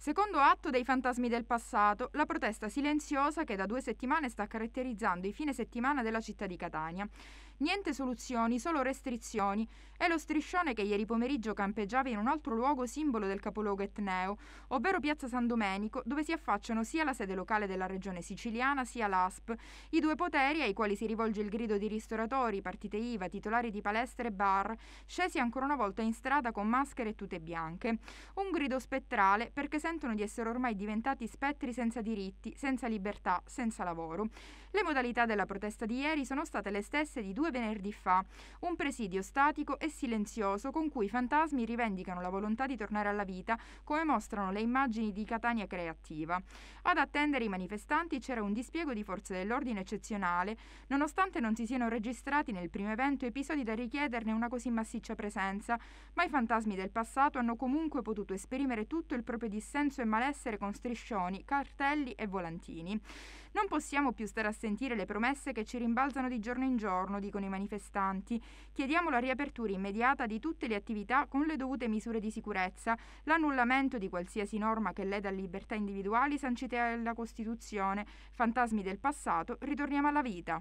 Secondo atto dei fantasmi del passato, la protesta silenziosa che da due settimane sta caratterizzando i fine settimana della città di Catania. Niente soluzioni, solo restrizioni. È lo striscione che ieri pomeriggio campeggiava in un altro luogo simbolo del capoluogo etneo, ovvero Piazza San Domenico, dove si affacciano sia la sede locale della regione siciliana sia l'ASP, i due poteri ai quali si rivolge il grido di ristoratori, partite IVA, titolari di palestre e bar, scesi ancora una volta in strada con maschere e tute bianche. Un grido spettrale perché sentono di essere ormai diventati spettri senza diritti, senza libertà, senza lavoro. Le modalità della protesta di ieri sono state le stesse di due due venerdì fa, un presidio statico e silenzioso con cui i fantasmi rivendicano la volontà di tornare alla vita, come mostrano le immagini di Catania Creativa. Ad attendere i manifestanti c'era un dispiego di forze dell'ordine eccezionale, nonostante non si siano registrati nel primo evento episodi da richiederne una così massiccia presenza, ma i fantasmi del passato hanno comunque potuto esprimere tutto il proprio dissenso e malessere con striscioni, cartelli e volantini. Non possiamo più stare a sentire le promesse che ci rimbalzano di giorno in giorno, dicono con i manifestanti. Chiediamo la riapertura immediata di tutte le attività con le dovute misure di sicurezza, l'annullamento di qualsiasi norma che leda libertà individuali sancite dalla Costituzione, fantasmi del passato, ritorniamo alla vita.